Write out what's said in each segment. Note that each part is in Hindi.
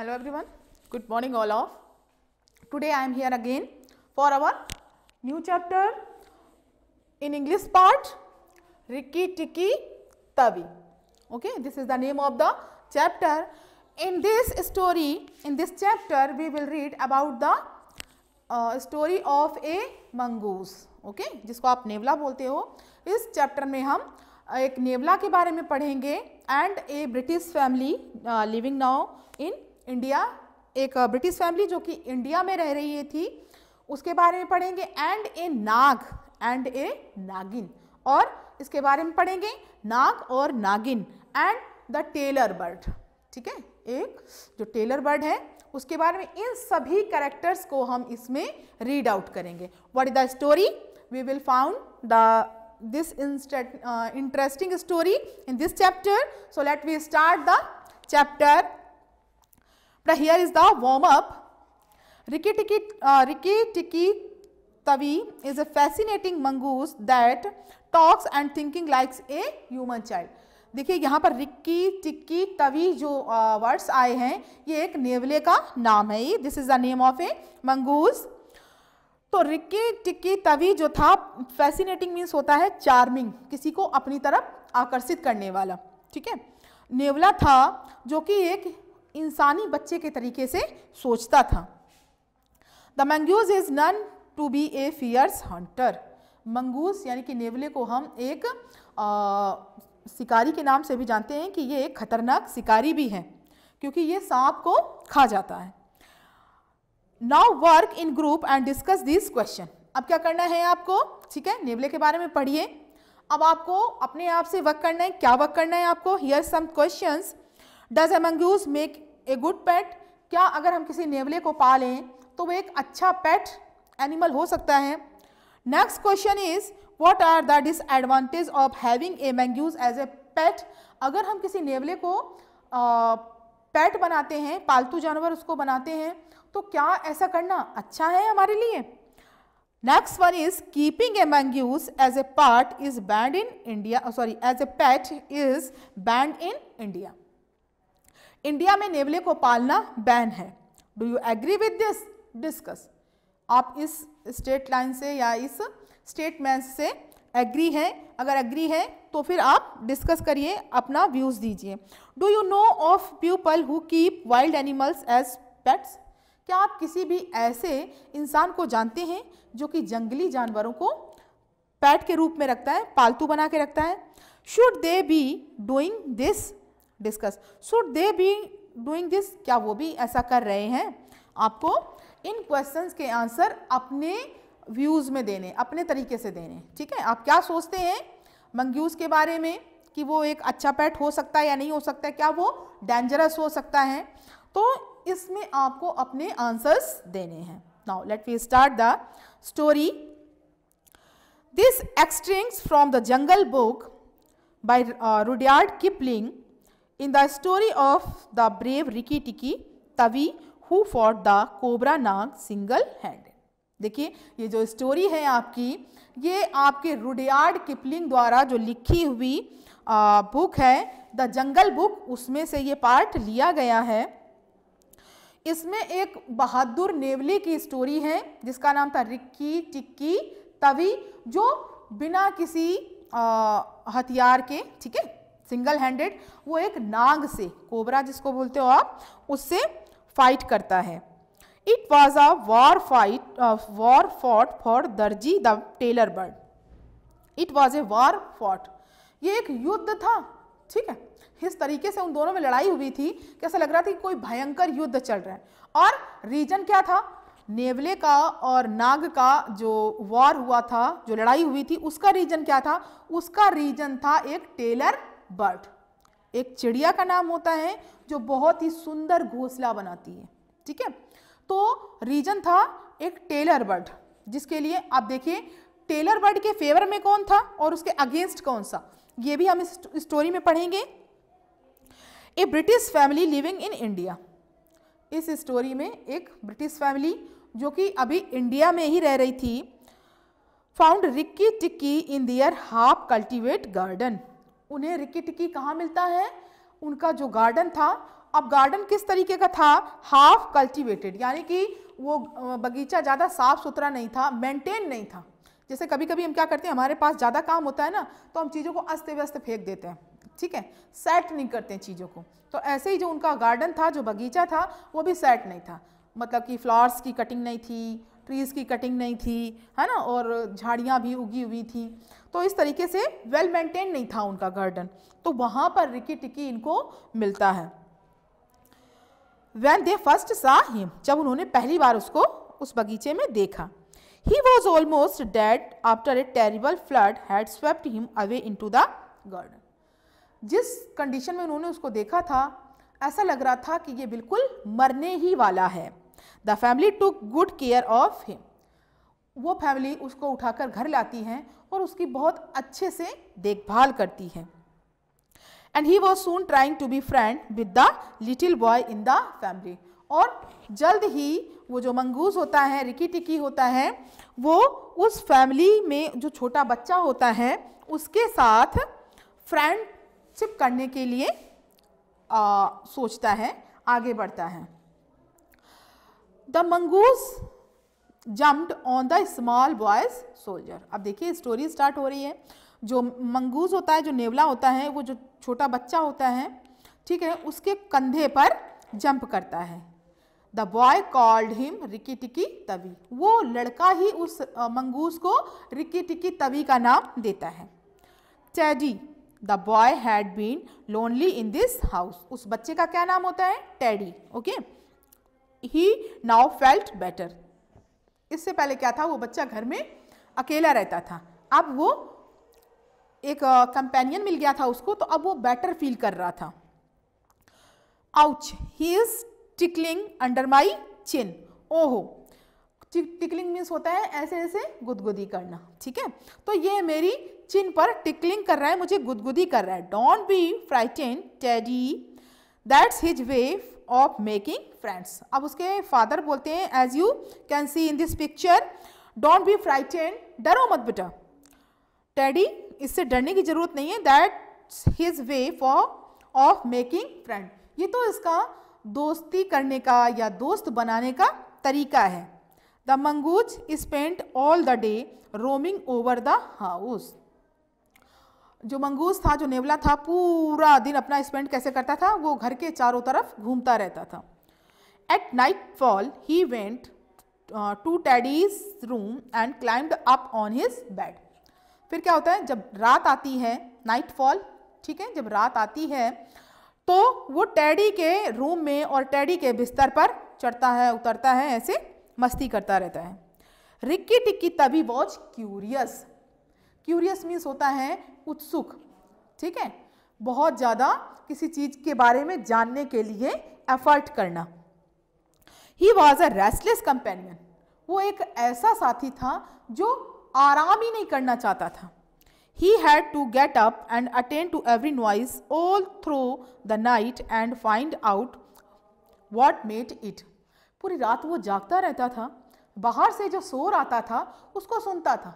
hello everyone good morning all of today i am here again for our new chapter in english part rikki tikki tavi okay this is the name of the chapter in this story in this chapter we will read about the uh, story of a mongoose okay जिसको आप नेवला बोलते हो इस चैप्टर में हम एक नेवला के बारे में पढ़ेंगे and a British family living now in India एक ब्रिटिश फैमिली जो कि इंडिया में रह रही थी उसके बारे में पढ़ेंगे एंड ए नाग एंड ए नागिन और इसके बारे में पढ़ेंगे नाग और नागिन एंड द टेलर बर्ड ठीक है एक जो टेलर बर्ड है उसके बारे में इन सभी करेक्टर्स को हम इसमें रीड आउट करेंगे what is the story we will found the this interesting story in this chapter so let we start the chapter The here is the warm up. Rikki Tikki, uh, Rikki Tikki Tavi is a fascinating mongoose that talks and thinking likes a human child. देखिए यहाँ पर रिक्की टिक्की तवी जो वर्ड्स uh, आए हैं ये एक नेवले का नाम है ये this is the name of a mongoose तो रिक्की टिक्की तवी जो था फैसिनेटिंग मीन्स होता है चार्मिंग किसी को अपनी तरफ आकर्षित करने वाला ठीक है नेवला था जो कि एक इंसानी बच्चे के तरीके से सोचता था the mongoose is known to be a fierce hunter mongoose यानी कि नेवले को हम एक आ, शिकारी के नाम से भी जानते हैं कि ये एक खतरनाक शिकारी भी है क्योंकि ये सांप को खा जाता है now work in group and discuss this question अब क्या करना है आपको ठीक है नेवले के बारे में पढ़िए अब आपको अपने आप से वर्क करना है क्या वर्क करना है आपको here some questions does a mongoose make a good pet क्या अगर हम किसी नेवले को पालें तो वो एक अच्छा पेट एनिमल हो सकता है next question is what are the disadvantage of having a mongoose as a pet अगर हम किसी नेवले को पैट बनाते हैं पालतू जानवर उसको बनाते हैं तो क्या ऐसा करना अच्छा है हमारे लिए next one is keeping a mongoose as a part is banned in India sorry as a pet is banned in India India में नेवले को पालना बैन है do you agree with this discuss आप इस स्टेट लाइन से या इस स्टेटमेंट से एग्री हैं अगर एग्री हैं तो फिर आप डिस्कस करिए अपना व्यूज़ दीजिए do you know of people who keep wild animals as pets क्या आप किसी भी ऐसे इंसान को जानते हैं जो कि जंगली जानवरों को पैट के रूप में रखता है पालतू बना के रखता है should they be doing this discuss should they be doing this क्या वो भी ऐसा कर रहे हैं आपको इन क्वेश्चन के आंसर अपने व्यूज़ में देने अपने तरीके से देने ठीक है आप क्या सोचते हैं मंग्यूज़ के बारे में कि वो एक अच्छा पैट हो सकता है या नहीं हो सकता है, क्या वो डेंजरस हो सकता है तो इसमें आपको अपने आंसर्स देने हैं now let we start the story this extracts from the jungle book by Rudyard Kipling In the story of the brave Riki Tiki Tavi who fought the Cobra Nag single hand देखिए ये जो स्टोरी है आपकी ये आपके रुडयार्ड किपलिंग द्वारा जो लिखी हुई आ, बुक है द जंगल बुक उसमें से ये पार्ट लिया गया है इसमें एक बहादुर नेवली की स्टोरी है जिसका नाम था रिक्की टिक्की तवी जो बिना किसी हथियार के ठीक है सिंगल हैंडेड वो एक नाग से कोबरा जिसको बोलते हो आप उससे फाइट करता है it was a war fight war fought for Darzee the tailor bird it was a war fought ये एक युद्ध था ठीक है इस तरीके से उन दोनों में लड़ाई हुई थी कैसा लग रहा था कि कोई भयंकर युद्ध चल रहा है और रीजन क्या था नेवले का और नाग का जो वॉर हुआ था जो लड़ाई हुई थी उसका रीजन क्या था उसका रीजन था एक टेलर बर्ड एक चिड़िया का नाम होता है जो बहुत ही सुंदर घोंसला बनाती है ठीक है तो रीजन था एक टेलर बर्ड जिसके लिए आप देखिए टेलर बर्ड के फेवर में कौन था और उसके अगेंस्ट कौन सा ये भी हम इस स्टोरी में पढ़ेंगे a British family living in India इस स्टोरी में एक ब्रिटिश फैमिली जो कि अभी इंडिया में ही रह रही थी found Rikki Tikki in their half cultivate garden उन्हें रिकी टिकी कहाँ मिलता है उनका जो गार्डन था अब गार्डन किस तरीके का था हाफ कल्टिवेटेड यानी कि वो बगीचा ज़्यादा साफ सुथरा नहीं था मेंटेन नहीं था जैसे कभी कभी हम क्या करते हैं हमारे पास ज़्यादा काम होता है ना तो हम चीज़ों को अस्त व्यस्त फेंक देते हैं ठीक है सेट नहीं करते हैं चीज़ों को तो ऐसे ही जो उनका गार्डन था जो बगीचा था वो भी सेट नहीं था मतलब कि फ्लावर्स की कटिंग नहीं थी ट्रीज़ की कटिंग नहीं थी है ना और झाड़ियाँ भी उगी हुई थी तो इस तरीके से वेल मेंटेन नहीं था उनका गार्डन तो वहां पर रिकी टिकी इनको मिलता है when they first saw him जब उन्होंने पहली बार उसको उस बगीचे में देखा he was almost dead after a terrible flood had swept him away into the garden जिस कंडीशन में उन्होंने उसको देखा था ऐसा लग रहा था कि ये बिल्कुल मरने ही वाला है the family took good care of him वो फैमिली उसको उठाकर घर लाती हैं और उसकी बहुत अच्छे से देखभाल करती है and he was soon trying to be friend with the little boy in the family और जल्द ही वो जो मंगूस होता है रिकी टिकी होता है वो उस फैमिली में जो छोटा बच्चा होता है उसके साथ फ्रेंडशिप करने के लिए आ, सोचता है आगे बढ़ता है the mongoose jumped on the small boy's shoulder अब देखिए स्टोरी स्टार्ट हो रही है जो मंगूज होता है जो नेवला होता है वो जो छोटा बच्चा होता है ठीक है उसके कंधे पर जंप करता है the boy called him Rikki Tikki Tavi वो लड़का ही उस मंगूज को रिकी टिकी तवी का नाम देता है Teddy the boy had been lonely in this house उस बच्चे का क्या नाम होता है Teddy okay he now felt better इससे पहले क्या था वो बच्चा घर में अकेला रहता था अब वो एक कंपेनियन मिल गया था उसको तो अब वो बेटर फील कर रहा था ouch he is tickling under my chin ओहो टिकलिंग मीन्स होता है ऐसे ऐसे गुदगुदी करना ठीक है तो ये मेरी चिन पर टिकलिंग कर रहा है मुझे गुदगुदी कर रहा है don't be frighten Teddy that's his way of making friends अब उसके फादर बोलते हैं as you can see in this picture don't be frighten डरो मत बेटा टैडी इससे डरने की जरूरत नहीं है that his way for of making friend ये तो इसका दोस्ती करने का या दोस्त बनाने का तरीका है the mongoose spent all the day roaming over the house जो मंगूस था जो नेवला था पूरा दिन अपना स्पेंड कैसे करता था वो घर के चारों तरफ घूमता रहता था at night fall he went to Teddy's room and climb up on his bed फिर क्या होता है जब रात आती है नाइट फॉल ठीक है जब रात आती है तो वो टैडी के रूम में और टैडी के बिस्तर पर चढ़ता है उतरता है ऐसे मस्ती करता रहता है रिक्की टिक्की तभी वॉच क्यूरियस क्यूरियस मीन्स होता है उत्सुक ठीक है बहुत ज़्यादा किसी चीज़ के बारे में जानने के लिए एफर्ट करना he was a restless companion वो एक ऐसा साथी था जो आराम ही नहीं करना चाहता था he had to get up and attend to every noise all through the night and find out what made it पूरी रात वो जागता रहता था बाहर से जो शोर आता था उसको सुनता था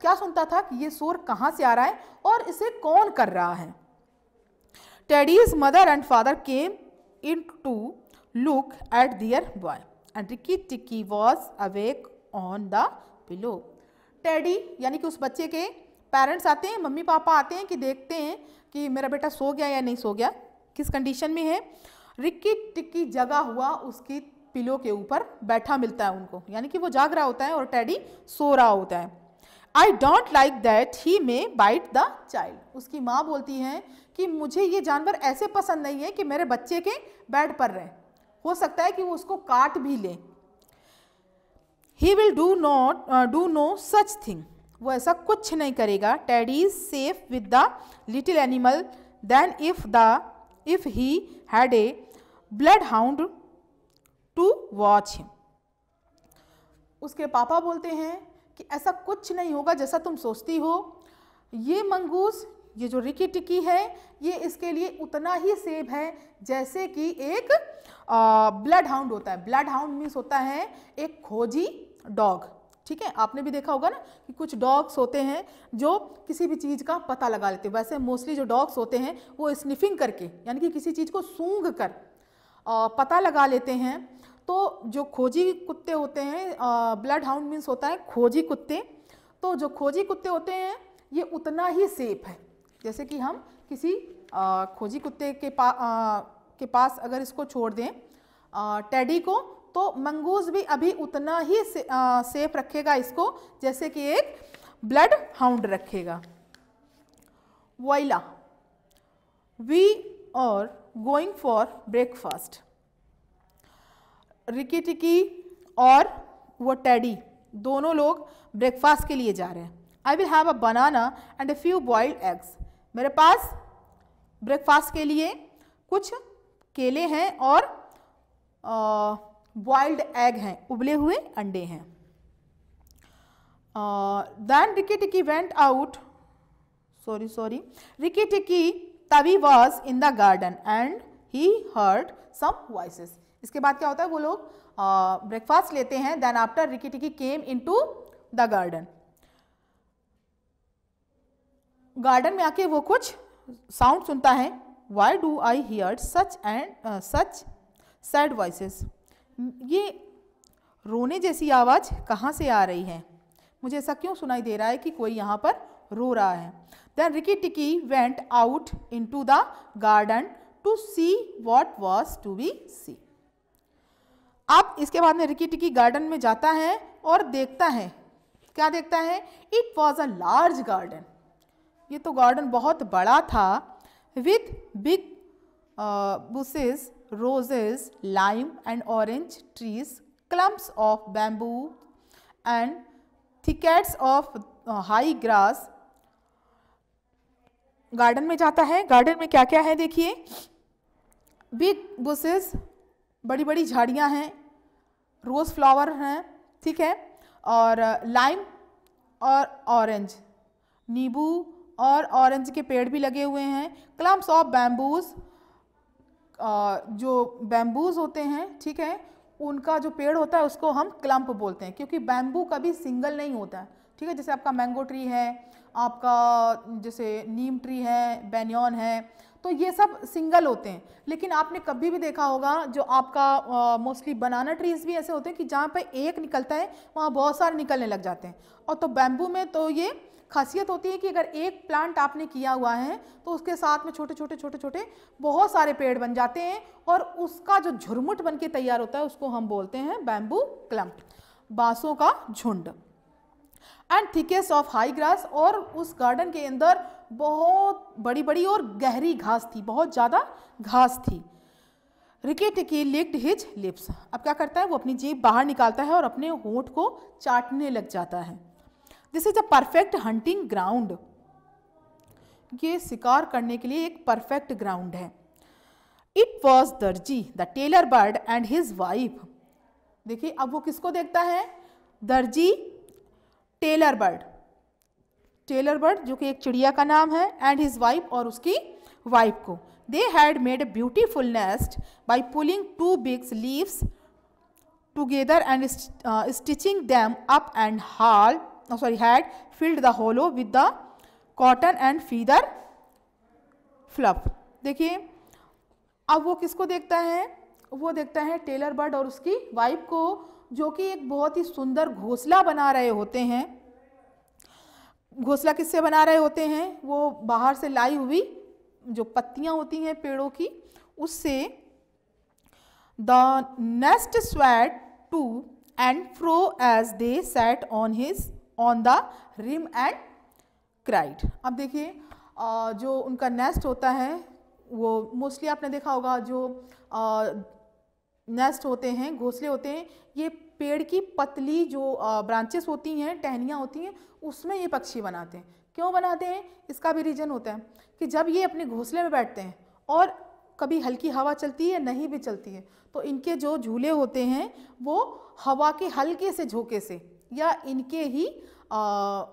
क्या सुनता था कि ये शोर कहाँ से आ रहा है और इसे कौन कर रहा है Teddy's mother and father came in to look at their boy and Rikki Tikki was awake on the pillow Teddy यानी कि उस बच्चे के पेरेंट्स आते हैं मम्मी पापा आते हैं कि देखते हैं कि मेरा बेटा सो गया या नहीं सो गया किस कंडीशन में है रिक्की टिक्की जगा हुआ उसकी पिलो के ऊपर बैठा मिलता है उनको यानी कि वो जाग रहा होता है और टैडी सो रहा होता है I don't like that he may bite the child उसकी माँ बोलती है कि मुझे ये जानवर ऐसे पसंद नहीं है कि मेरे बच्चे के बेड पर रहें हो सकता है कि वो उसको काट भी ले he will do not do no such thing वो ऐसा कुछ नहीं करेगा Teddy is safe with the little animal than if the if he had a bloodhound to watch him उसके पापा बोलते हैं कि ऐसा कुछ नहीं होगा जैसा तुम सोचती हो ये मंगूस ये जो रिकी टिकी है ये इसके लिए उतना ही सेब है जैसे कि एक ब्लड हाउंड होता है ब्लड हाउंड मीन्स होता है एक खोजी डॉग ठीक है आपने भी देखा होगा ना कि कुछ डॉग्स होते हैं जो किसी भी चीज़ का पता लगा लेते हैं वैसे मोस्टली जो डॉग्स होते हैं वो स्निफिंग करके यानी कि किसी चीज़ को सूंघ कर आ, पता लगा लेते हैं तो जो खोजी कुत्ते होते हैं ब्लड हाउंड मीन्स होता है खोजी कुत्ते तो जो खोजी कुत्ते होते हैं ये उतना ही सेफ है जैसे कि हम किसी आ, खोजी कुत्ते के पा आ, के पास अगर इसको छोड़ दें आ, टैडी को तो मंगूज भी अभी उतना ही से, आ, सेफ रखेगा इसको जैसे कि एक ब्लड हाउंड रखेगा voila we are going for breakfast Rikki Tikki और वो टैडी दोनों लोग ब्रेकफास्ट के लिए जा रहे हैं I will have a banana and a few boiled eggs मेरे पास ब्रेकफास्ट के लिए कुछ केले हैं और बॉइल्ड एग हैं उबले हुए अंडे हैं then Rikki Tikki went out sorry sorry Rikki Tikki Tavi was in the garden and he heard some voice इसके बाद क्या होता है वो लोग ब्रेकफास्ट लेते हैं then after Rikki Tikki came in into the garden garden में आके वो कुछ साउंड सुनता है why do I hear such and such sad voice ये रोने जैसी आवाज़ कहाँ से आ रही है मुझे ऐसा क्यों सुनाई दे रहा है कि कोई यहाँ पर रो रहा है then Rikki Tikki went out into the garden to see what was to be see अब इसके बाद में रिकी टिकी गार्डन में जाता है और देखता है क्या देखता है it was a large garden ये तो गार्डन बहुत बड़ा था with big bushes roses lime and orange trees clumps of bamboo and thickets of high grass garden में जाता है गार्डन में क्या क्या है देखिए बिग बुसेस बड़ी बड़ी झाड़ियाँ हैं रोज़ फ्लावर हैं ठीक है और लाइम और ऑरेंज नींबू और ऑरेंज के पेड़ भी लगे हुए हैं क्लम्स ऑफ बैम्बूज़ जो बैम्बूज़ होते हैं ठीक है उनका जो पेड़ होता है उसको हम क्लम्प बोलते हैं क्योंकि बैम्बू कभी सिंगल नहीं होता है ठीक है जैसे आपका मैंगो ट्री है आपका जैसे नीम ट्री है बेनियन है तो ये सब सिंगल होते हैं लेकिन आपने कभी भी देखा होगा जो आपका मोस्टली बनाना ट्रीज़ भी ऐसे होते हैं कि जहाँ पर एक निकलता है वहाँ बहुत सारे निकलने लग जाते हैं और तो बैम्बू में तो ये खासियत होती है कि अगर एक प्लांट आपने किया हुआ है तो उसके साथ में छोटे छोटे छोटे छोटे बहुत सारे पेड़ बन जाते हैं और उसका जो झुरमुट बन के तैयार होता है उसको हम बोलते हैं बैम्बू क्लम्प बांसों का झुंड and thickest of high grass और उस गार्डन के अंदर बहुत बड़ी बड़ी और गहरी घास थी बहुत ज़्यादा घास थी रिके टिके लिक्ड हिज लिप्स अब क्या करता है वो अपनी जेब बाहर निकालता है और अपने होठ को चाटने लग जाता है this is a perfect hunting ground ये शिकार करने के लिए एक परफेक्ट ग्राउंड है it was Darzee the tailor bird and his wife देखिए अब वो किसको देखता है दर्जी टेलर बर्ड टेलर बर्ड जो कि एक चिड़िया का नाम है एंड हिज वाइफ और उसकी वाइफ को they had made a beautiful nest by pulling two bigs leaves together and stitching them up and had sorry had filled the hollow with the cotton and feather fluff देखिए अब वो किसको देखता है वो देखता है टेलर बर्ड और उसकी वाइफ को जो कि एक बहुत ही सुंदर घोंसला बना रहे होते हैं घोंसला किससे बना रहे होते हैं वो बाहर से लाई हुई जो पत्तियां होती हैं पेड़ों की उससे the nest swayed to and fro as they sat on his on the rim and cried अब देखिए जो उनका नेस्ट होता है वो मोस्टली आपने देखा होगा जो नेस्ट होते हैं घोंसले होते हैं ये पेड़ की पतली जो ब्रांचेस होती हैं टहनियाँ होती हैं उसमें ये पक्षी बनाते हैं क्यों बनाते हैं इसका भी रीज़न होता है कि जब ये अपने घोंसले में बैठते हैं और कभी हल्की हवा चलती है नहीं भी चलती है तो इनके जो झूले होते हैं वो हवा के हल्के से झोंके से या इनके ही आ,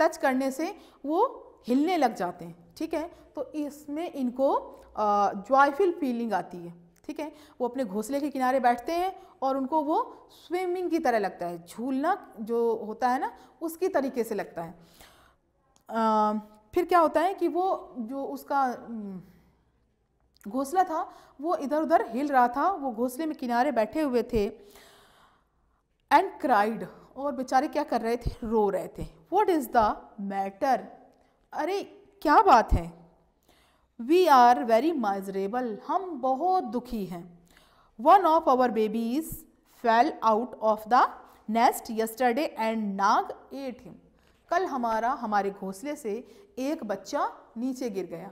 टच करने से वो हिलने लग जाते हैं ठीक है तो इसमें इनको जॉयफुल फीलिंग आती है ठीक है वो अपने घोंसले के किनारे बैठते हैं और उनको वो स्विमिंग की तरह लगता है झूलना जो होता है ना उसकी तरीके से लगता है आ, फिर क्या होता है कि वो जो उसका घोंसला था वो इधर उधर हिल रहा था वो घोंसले में किनारे बैठे हुए थे एंड क्राइड और बेचारे क्या कर रहे थे रो रहे थे वॉट इज़ द मैटर अरे क्या बात है वी आर वेरी माइजरेबल हम बहुत दुखी हैं one of our babies fell out of the nest yesterday and Nag ate him कल हमारा हमारे घोंसले से एक बच्चा नीचे गिर गया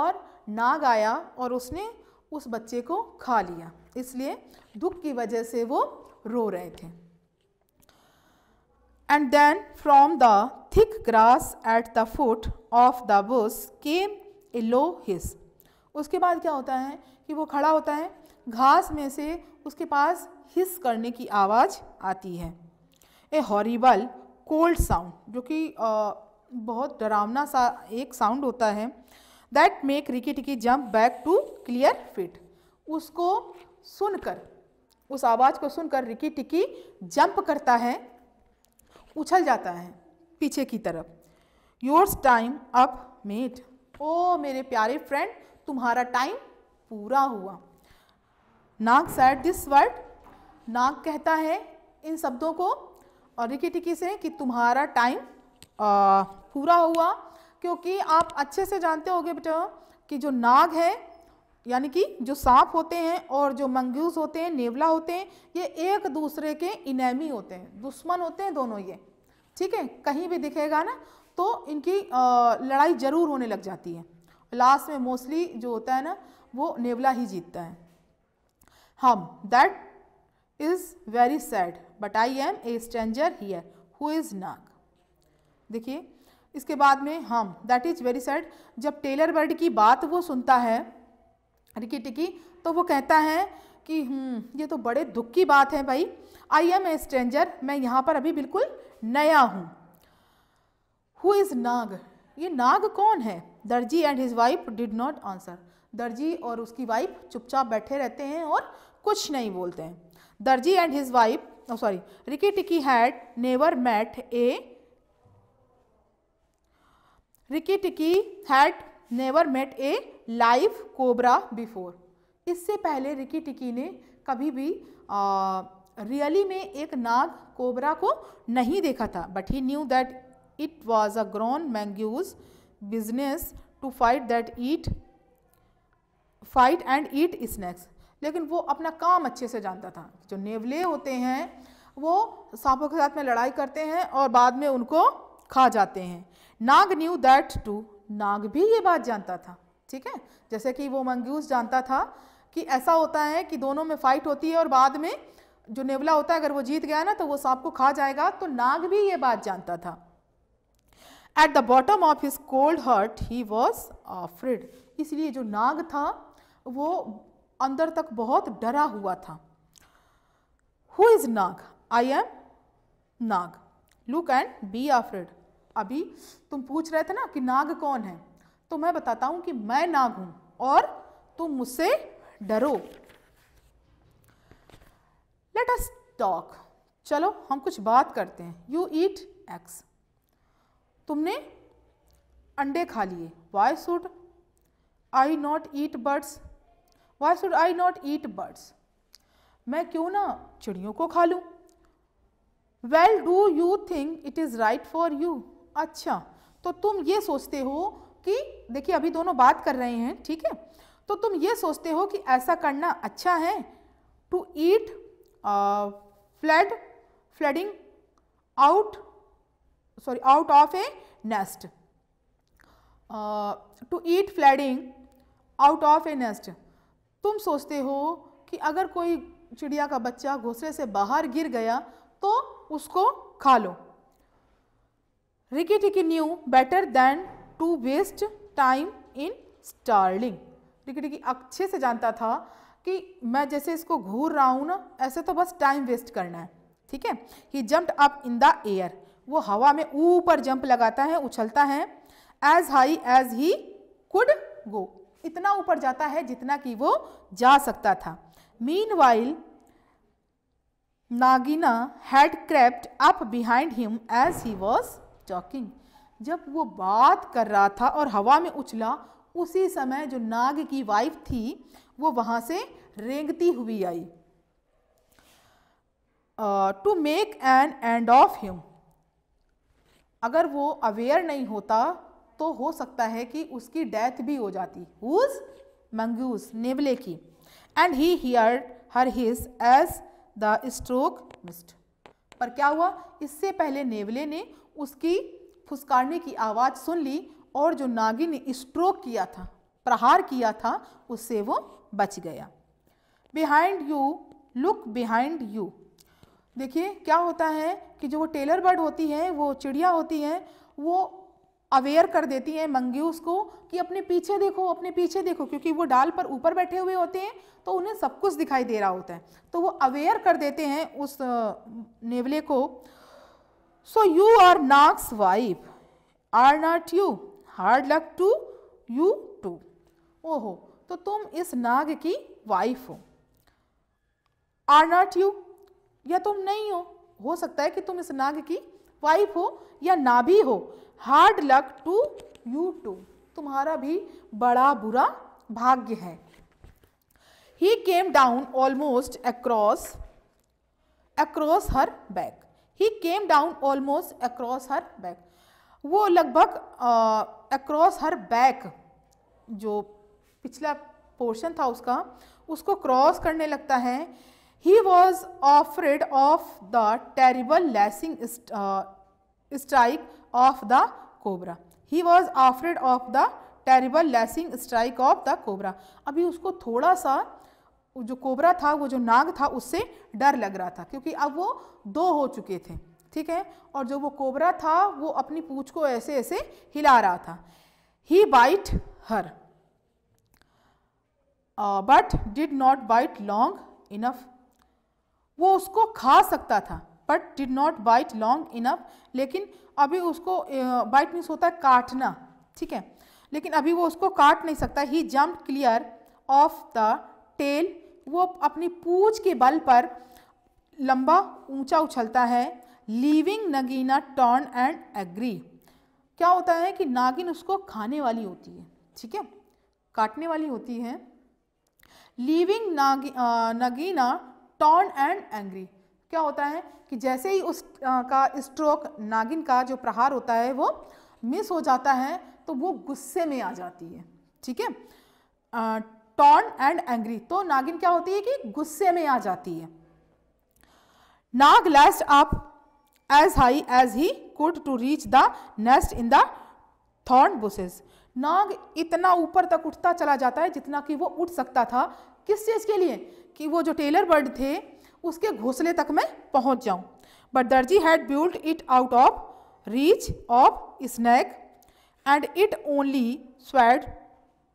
और नाग आया और उसने उस बच्चे को खा लिया इसलिए दुख की वजह से वो रो रहे थे and then from the thick grass at the foot of the bush came a low hiss उसके बाद क्या होता है कि वो खड़ा होता है घास में से उसके पास हिस करने की आवाज़ आती है ए हॉरीबल कोल्ड साउंड जो कि बहुत डरावना सा एक साउंड होता है that make Rikki Tikki jump back two clear feet उसको सुनकर उस आवाज़ को सुनकर रिकी टिकी जंप करता है उछल जाता है पीछे की तरफ योर्स टाइम अप मेट ओ मेरे प्यारे फ्रेंड तुम्हारा टाइम पूरा हुआ Nag said this word Nag कहता है इन शब्दों को और रिकी टिकी से कि तुम्हारा टाइम पूरा हुआ क्योंकि आप अच्छे से जानते होगे बेटा कि जो नाग है यानी कि जो सांप होते हैं और जो मंगूस होते हैं नेवला होते हैं ये एक दूसरे के इनेमी होते हैं दुश्मन होते हैं दोनों ये ठीक है कहीं भी दिखेगा ना तो इनकी लड़ाई ज़रूर होने लग जाती है लास्ट में मोस्टली जो होता है ना वो नेवला ही जीतता है hmm that is very sad but I am a stranger here who is Nag देखिए इसके बाद में hmm that is very sad जब टेलर बर्ड की बात वो सुनता है रिकी टिकी तो वो कहता है कि हम्म, ये तो बड़े दुख की बात है भाई आई एम ए स्ट्रेंजर मैं यहाँ पर अभी बिल्कुल नया हूँ हु इज़ नाग ये नाग कौन है Darzee and his wife did not answer Darzee और उसकी वाइफ चुपचाप बैठे रहते हैं और कुछ नहीं बोलते हैं Darzee and his wife sorry Rikki Tikki had never met a Rikki Tikki had never met a live cobra before इससे पहले रिकी टिकी ने कभी भी आ, रियली में एक नाग कोबरा को नहीं देखा था but he knew that It was a grown mongoose business to fight that eat fight and eat snakes लेकिन वो अपना काम अच्छे से जानता था जो नेवले होते हैं वो सांपों के साथ में लड़ाई करते हैं और बाद में उनको खा जाते हैं Nag knew that too Nag भी ये बात जानता था ठीक है जैसे कि वो मंगूस जानता था कि ऐसा होता है कि दोनों में फाइट होती है और बाद में जो नेवला होता है अगर वो जीत गया ना तो वो सांप को खा जाएगा तो नाग भी ये बात जानता था at the bottom of his cold heart he was afraid इसलिए जो नाग था वो अंदर तक बहुत डरा हुआ था who is Nag I am Nag look and be afraid अभी तुम पूछ रहे थे ना कि नाग कौन है तो मैं बताता हूँ कि मैं नाग हूँ और तुम मुझसे डरो लेट अस टॉक चलो हम कुछ बात करते हैं यू ईट एक्स तुमने अंडे खा लिए why should I not eat birds why should I not eat birds मैं क्यों ना चिड़ियों को खा लूँ well do you think it is right for you अच्छा तो तुम ये सोचते हो कि देखिए अभी दोनों बात कर रहे हैं ठीक है तो तुम ये सोचते हो कि ऐसा करना अच्छा है to eat flood flooding out sorry out of a nest uh, to eat flooding out of a nest तुम सोचते हो कि अगर कोई चिड़िया का बच्चा घोसले से बाहर गिर गया तो उसको खा लो Rikki Tikki knew better than to waste time in starling Rikki Tikki अच्छे से जानता था कि मैं जैसे इसको घूर रहा हूँ ना ऐसे तो बस टाइम वेस्ट करना है ठीक है he jumped up in the air वो हवा में ऊपर जंप लगाता है उछलता है as high as he could go इतना ऊपर जाता है जितना कि वो जा सकता था meanwhile Nagaina had crept up behind him as he was talking जब वो बात कर रहा था और हवा में उछला उसी समय जो नाग की वाइफ थी वो वहाँ से रेंगती हुई आई to make an end of him अगर वो अवेयर नहीं होता तो हो सकता है कि उसकी डेथ भी हो जाती हुज मंगूस नेवले की and he hear her hiss as the stroke missed पर क्या हुआ इससे पहले नेवले ने उसकी फुसकारने की आवाज़ सुन ली और जो नागिन ने स्ट्रोक किया था प्रहार किया था उससे वो बच गया behind you look behind you देखिए क्या होता है कि जो वो टेलर बर्ड होती है वो चिड़िया होती है वो अवेयर कर देती है मंग्यूस को कि अपने पीछे देखो अपने पीछे देखो क्योंकि वो डाल पर ऊपर बैठे हुए होते हैं तो उन्हें सब कुछ दिखाई दे रहा होता है तो वो अवेयर कर देते हैं उस नेवले को so you are Nag's wife are not you hard luck to you too ओहो तो तुम इस नाग की वाइफ हो आर नॉट यू या तुम नहीं हो हो सकता है कि तुम इस नाग की वाइफ हो या ना भी हो hard luck to you too तुम्हारा भी बड़ा बुरा भाग्य है he came down almost across across her back he came down almost across her back वो लगभग अक्रॉस हर बैक जो पिछला पोर्शन था उसका उसको क्रॉस करने लगता है he was afraid of the terrible lashing st uh, strike of the cobra he was afraid of the terrible lashing strike of the cobra अभी उसको थोड़ा सा जो कोबरा था वो जो नाग था उससे डर लग रहा था क्योंकि अब वो दो हो चुके थे ठीक है और जो वो कोबरा था वो अपनी पूछ को ऐसे ऐसे हिला रहा था he bite her but did not bite long enough वो उसको खा सकता था but did not bite long enough लेकिन अभी उसको बाइट मीन्स होता है काटना ठीक है लेकिन अभी वो उसको काट नहीं सकता he jump clear of the tail वो अपनी पूछ के बल पर लंबा ऊंचा उछलता है leaving Nagaina torn and angry क्या होता है कि नागिन उसको खाने वाली होती है ठीक है काटने वाली होती है लिविंग नागी, नगीना टॉर्न एंड एंग्री क्या होता है कि जैसे ही उस आ, का स्ट्रोक नागिन का जो प्रहार होता है वो मिस हो जाता है तो वो गुस्से में आ जाती है ठीक है टॉर्न एंड एंग्री तो नागिन क्या होती है कि गुस्से में आ जाती है Nag lashed up as high as he could to reach the nest in the thorn bushes Nag इतना ऊपर तक उठता चला जाता है जितना कि वो उठ सकता था किस चीज़ के लिए कि वो जो टेलर बर्ड थे उसके घोंसले तक मैं पहुंच जाऊं but Darzee had built it out of reach of snake and it only swayed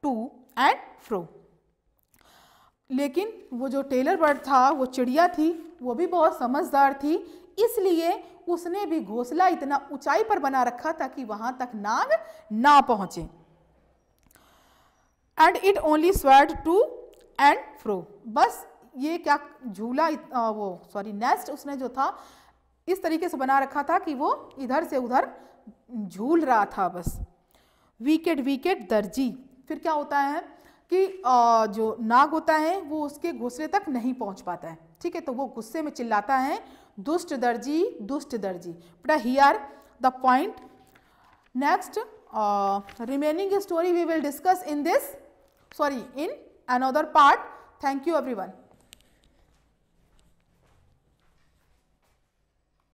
to and fro लेकिन वो जो टेलर बर्ड था वो चिड़िया थी वो भी बहुत समझदार थी इसलिए उसने भी घोंसला इतना ऊंचाई पर बना रखा था कि वहां तक नाग ना पहुंचे and it only swayed to and fro बस ये क्या झूला वो सॉरी नेस्ट उसने जो था इस तरीके से बना रखा था कि वो इधर से उधर झूल रहा था बस वीकेट वीकेट दर्जी फिर क्या होता है कि जो नाग होता है वो उसके घोंसले तक नहीं पहुंच पाता है ठीक है तो वो गुस्से में चिल्लाता है दुष्ट दर्जी दुष्ट Darzee but here the point next remaining story we will discuss in this sorry in another part. Thank you everyone.